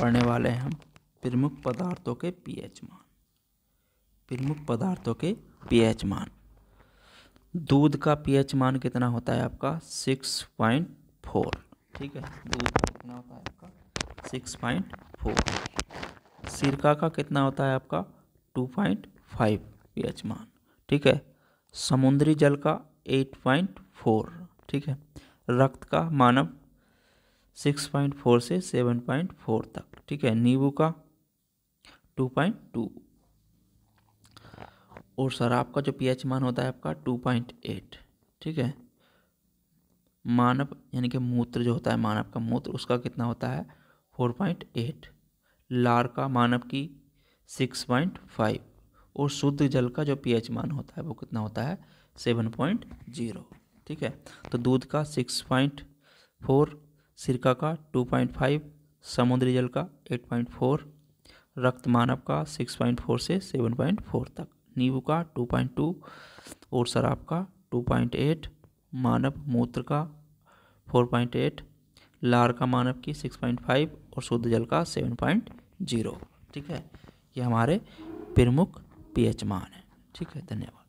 पढ़ने वाले हैं हम प्रमुख पदार्थों के पीएच मान प्रमुख पदार्थों के पीएच मान दूध का पीएच मान कितना होता है आपका सिक्स पॉइंट फोर ठीक है दूध का कितना होता है आपका सिक्स पॉइंट फोर सिरका का कितना होता है आपका टू पॉइंट फाइव पी मान ठीक है समुद्री जल का एट पॉइंट फोर ठीक है रक्त का मानव सिक्स पॉइंट फोर से सेवन पॉइंट फोर तक ठीक है नींबू का टू पॉइंट टू और शराब का जो पीएच मान होता है आपका टू पॉइंट एट ठीक है मानव यानी कि मूत्र जो होता है मानव का मूत्र उसका कितना होता है फोर पॉइंट एट लार का मानव की सिक्स पॉइंट फाइव और शुद्ध जल का जो पीएच मान होता है वो कितना होता है सेवन पॉइंट जीरो ठीक है तो दूध का सिक्स पॉइंट फोर सिरका का 2.5 समुद्री जल का 8.4 रक्त मानव का 6.4 से 7.4 तक नींबू का 2.2 और शराब का 2.8 मानव मूत्र का 4.8 लार का मानव की 6.5 और शुद्ध जल का 7.0 ठीक है ये हमारे प्रमुख पीएच मान है ठीक है धन्यवाद